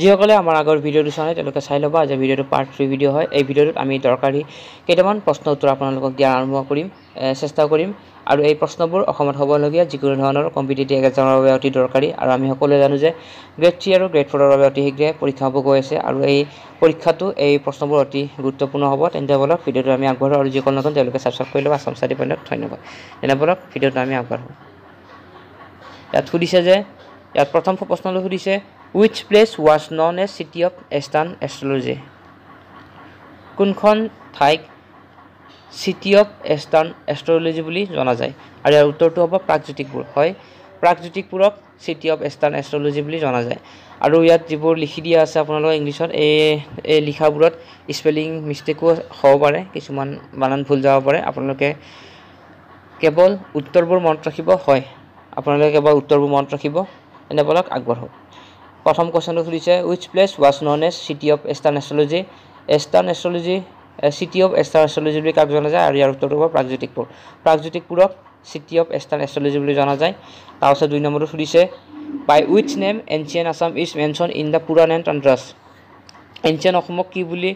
যিসকলে আমাৰ আগৰ ভিডিঅ'টো চোৱা নাই তেওঁলোকে চাই ল'ব আজি ভিডিঅ'টো পাৰ্ট থ্ৰী ভিডিঅ' হয় এই ভিডিঅ'টোত আমি দৰকাৰী কেইটামান প্ৰশ্ন উত্তৰ আপোনালোকক দিয়াৰ আৰম্ভ কৰিম চেষ্টা কৰিম আৰু এই প্ৰশ্নবোৰ অসমত হ'বলগীয়া যিকোনো ধৰণৰ কম্পিটিটিভ এক্সামৰ বাবে অতি দৰকাৰী আৰু আমি সকলোৱে জানো যে গ্ৰেড থ্ৰী আৰু গ্ৰেড ফ'ৰৰ বাবে অতি শীঘ্ৰে পৰীক্ষা হ'ব গৈ আছে আৰু এই পৰীক্ষাটো এই প্ৰশ্নবোৰ অতি গুৰুত্বপূৰ্ণ হ'ব তেন্তে বলক ভিডিঅ'টো আমি আগবঢ়াওঁ আৰু যিকোনো নতুন তেওঁলোকে ছাবস্ক্ৰাইব কৰি ল'ব আছাম চাদি পাণ্ডক ধন্যবাদ তেনে বলক ভিডিঅ'টো আমি আগবঢ়াওঁ ইয়াত সুধিছে যে ইয়াত প্ৰথম প্ৰশ্নটো সুধিছে which place was known a city of eastern astrology কোনখন ঠাইক চিটি অফ ইষ্টাৰ্ণ এষ্ট্ৰলজি বুলি জনা যায় আৰু ইয়াৰ উত্তৰটো হ'ব প্ৰাগজ্যোতিষপুৰ হয় প্ৰাগজ্যোতিষপুৰক চিটি অফ ইষ্টাৰ্ণ এষ্ট্ৰলজি বুলি জনা যায় আৰু ইয়াত যিবোৰ লিখি দিয়া আছে আপোনালোকৰ ইংলিছত এই এই লিখাবোৰত স্পেলিং মিষ্টেকো হ'ব পাৰে কিছুমান বানান ভুল যাব পাৰে আপোনালোকে কেৱল উত্তৰবোৰ মনত ৰাখিব হয় আপোনালোকে কেৱল উত্তৰবোৰ মনত ৰাখিব এনেবিলাক আগবঢ়াওক প্ৰথম কুৱেশ্যনটো সুধিছে which place was known as city of Astor astrology eastern astrology city of Astor নেচলজি বুলি কাক জনা যায় আৰু ইয়াৰ উত্তৰটো হ'ব প্ৰাগজ্যোতিকপুৰ প্ৰাগজ্যোতিকপুৰক চিটি অফ এষ্টাৰ নেচলজি বুলি জনা যায় তাৰপাছত দুই নম্বৰটো সুধিছে by which name ancient Assam is mention in the Purana and Tantras ancient অসমক কি বুলি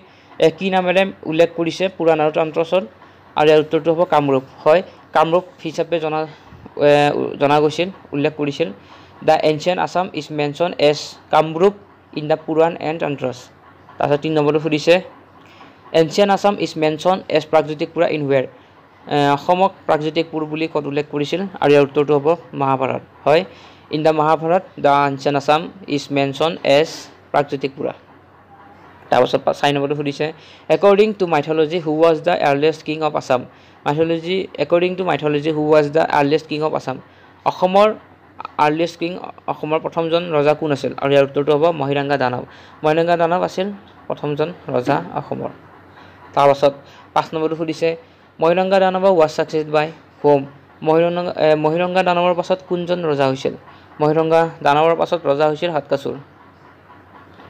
কি নামেৰে উল্লেখ কৰিছে পুৰাণ আৰু তন্ত্ৰাছত আৰু ইয়াৰ উত্তৰটো হ'ব কামৰূপ হয় কামৰূপ হিচাপে জনা জনা গৈছিল উল্লেখ কৰিছিল The ancient Assam is mentioned as Kamrup in the Puran and Tantras. That's a tin number Ancient Assam is mentioned as Prakritik Pura in where? Homok Prakritik Purbuli Kodulek Purishil, Ariyar Tobo, Mahabharat. Hoi, in the Mahabharat, the ancient Assam is mentioned as Prakritik Pura. That was a sign number of According to mythology, who was the earliest king of Assam? Mythology, according to mythology, who was the earliest king of Assam? অসমৰ earliest king অসমৰ প্ৰথমজন ৰজা কোন আছিল আৰু ইয়াৰ উত্তৰটো হ'ব মহিৰাংগা দানৱ মহিৰাংগা দানৱ আছিল প্ৰথমজন ৰজা অসমৰ তাৰপাছত পাঁচ নম্বৰটো সুধিছে Mahiranga Danava was succeeded by whom Mahiranga Mahiranga দানৱৰ পাছত কোনজন ৰজা হৈছিল মহিৰংগা দানৱৰ পাছত ৰজা হৈছিল হাতকাচুৰ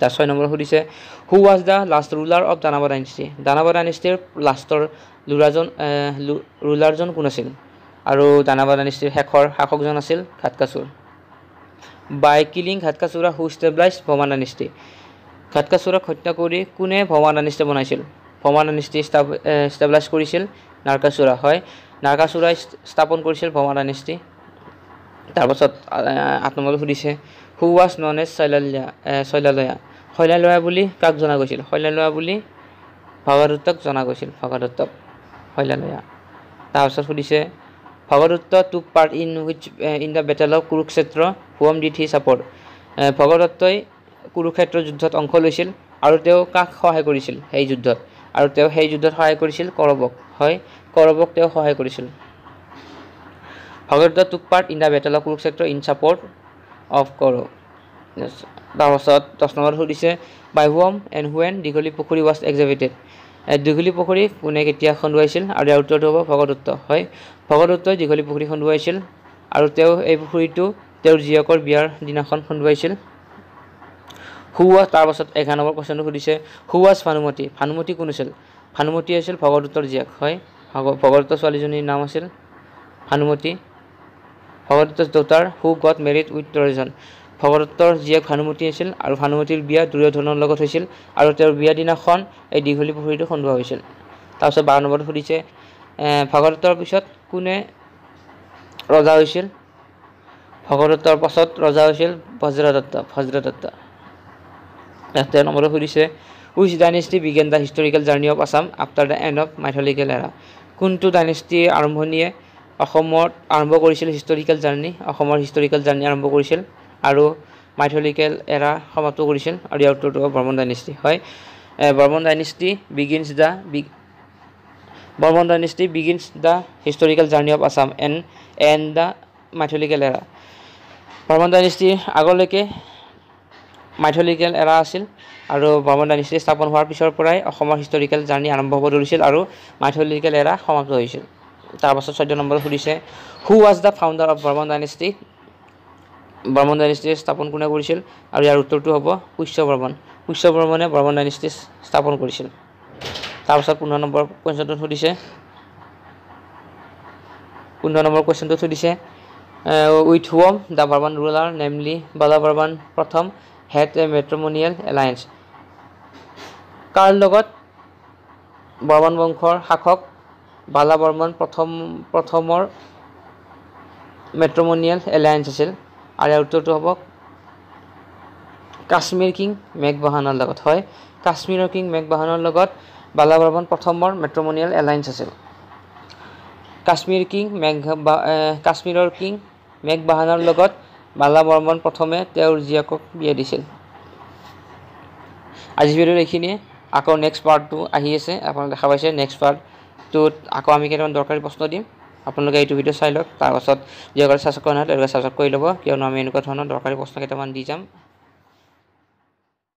তাৰ ছয় নম্বৰ সুধিছে who was the last ruler of Danava dynasty Danava ডাইনেষ্টিৰ লাষ্টৰ ৰুলাৰজন ৰুলাৰজন কোন আছিল আৰু দানাবা দানিষ্ট্ৰীৰ শেষৰ শাসকজন আছিল ঘাটকাচুৰ বাই কিলিং ঘাটকাচুৰা সু ষ্টেবলাইজ ভৱান দানিষ্ট্ৰী ঘাটকাচুৰাক হত্যা কৰি কোনে ভৱান দানিষ্ট্ৰী বনাইছিল ভৱান দানিষ্ট্ৰী ষ্টাব ষ্টেবলাইজ কৰিছিল নাৰ্কাচুৰা হয় নাৰ্কাচুৰাই স্থাপন কৰিছিল ভৱান দানিষ্ট্ৰী তাৰপাছত আত্মবল সুধিছে who was known as Shailalaya Shailalaya Shailalaya বুলি কাক জনা গৈছিল শৈলালয়া বুলি ভগাদত্তক জনা গৈছিল ভগাদত্তক শৈলালয়া তাৰপাছত সুধিছে Bhagadatta took part in which in the battle of Kurukshetra whom did he support ভগদত্তই কুৰুক্ষেত্ৰ যুদ্ধত অংশ লৈছিল আৰু তেওঁ কাক সহায় কৰিছিল সেই যুদ্ধত আৰু তেওঁ সেই যুদ্ধত সহায় কৰিছিল কৰবক হয় কৰবক তেওঁ সহায় কৰিছিল Bhagadatta took part in the battle of Kurukshetra in support of Kaurava তাৰপাছত দহ নম্বৰত সুধিছে বাই হুৱম এণ্ড হুৱেন দীঘলী পুখুৰী ৱাজ এক্সিবিটেড দীঘলী পুখুৰী কোনে কেতিয়া খন্দুৱাইছিল আৰু ইয়াৰ উত্তৰটো হ'ব ভগদত্ত হয় ভগদত্তই দীঘলী পুখুৰী খন্দুৱাইছিল আৰু তেওঁ এই পুখুৰীটো তেওঁৰ জীয়েকৰ বিয়াৰ দিনাখন খন্দুৱাইছিল সুৱাজ তাৰপাছত এঘাৰ নম্বৰ কুৱেশ্যনটো সুধিছে সুৱাজ ভানুমতি ভানুমতি কোন আছিল ভানুমতি আছিল ভগদত্তৰ জীয়েক হয় ভগ ভগদত্ত ছোৱালীজনীৰ নাম আছিল ভানুমতি ভগদত্তৰ দেউতাৰ who got married with Duryodhana ভগদত্তৰ জীয়েক ভানুমতি আছিল আৰু ভানুমতিৰ বিয়া দুৰ্যোধনৰ লগত হৈছিল আৰু তেওঁৰ বিয়াৰ দিনাখন এই দীঘলী পুখুৰীটো সন্ধোৱা হৈছিল তাৰপিছত বাৰ নম্বৰত সুধিছে ভগদত্তৰ পিছত কোনে ৰজা হৈছিল ভগদত্তৰ পাছত ৰজা হৈছিল ভজ্ৰদত্ত ভজ্ৰদত্ত তেওঁ নম্বৰত সুধিছে which dynasty began the historical journey of Assam after the end of mythological era কোনটো ডাইনেষ্টি আৰম্ভণিয়ে অসমত আৰম্ভ কৰিছিল হিষ্টৰিকেল জাৰ্ণি অসমৰ হিষ্টৰিকেল জাৰ্ণি আৰম্ভ কৰিছিল আৰু মাইথলিকেল এৰা সমাপ্ত কৰিছিল আৰু ইয়াৰ উত্তৰটো হ'ব বৰ্মন ডাইনেষ্টি হয় বৰ্মন ডাইনেষ্টি বিগিনছ দ্য বি Varman dynasty begins the historical journey of Assam and and the mythological era Varman ডাইনেষ্টিৰ আগলৈকে মাইথলিকেল এৰা আছিল আৰু বৰ্মন ডাইনেষ্টি স্থাপন হোৱাৰ পিছৰ পৰাই অসমৰ হিষ্টৰিকেল জাৰ্ণি আৰম্ভ হ'ব ধৰিছিল আৰু মাইথলিকেল এৰা সমাপ্ত হৈছিল তাৰপাছত চৈধ্য নম্বৰ সুধিছে who was the founder of Varman dynasty Varman dynasty স্থাপন কোনে কৰিছিল আৰু ইয়াৰ উত্তৰটো হ'ব পুষ্য বৰ্মন পুষ্য বৰ্মনে বৰ্মন ডাইনেষ্টি স্থাপন কৰিছিল তাৰপাছত পোন্ধৰ নম্বৰ কুৱেশ্যনটো সুধিছে পোন্ধৰ নম্বৰ কুৱেশ্যনটো সুধিছে with who the Varman ruler namely Bala Varman প্ৰথম হেড এ মেট্ৰমনিয়েল এলায়েন্স কাৰ লগত বৰ্মন বংশৰ শাসক বালা বৰ্মন প্ৰথম প্ৰথমৰ মেট্ৰমনিয়েল এলায়েন্স আছিল আৰ উত্তৰটো হব কাশ্মীৰ কিং মেঘবাহানৰ লগত হয় কাশ্মীৰৰ কিং মেঘবাহানৰ মেঘবাহানোৰ বালাবৰ্মন প্ৰথমৰ মেট্ৰমনিয়েল এলায়েন্স আছিল কাশ্মীৰ কিং মেঘ কাশ্মীৰৰ কিং মেঘবাহানৰ লগত মেঘবাহানোৰ প্ৰথমে তেওঁৰ জীয়েকক বিয়া দিছিল আজি ভিডিওৰ এইখিনিয়ে আকৌ নেক্সট পাৰ্টটো আহি আছে আপনাৰ দেখা পাইছে নেক্সট পাৰ্টটোত আকৌ আমি কেইটামান দৰকাৰী প্ৰশ্ন দিম আপোনালোকে এইটো ভিডিঅ' চাই লওক তাৰপাছত যিসকলে কৰা নহয় তেওঁলোকে ছাবস্ক্ৰাইব কৰি ল'ব কিয়নো আমি এনেকুৱা ধৰণৰ দৰকাৰী প্ৰশ্ন কেইটামান দি যাম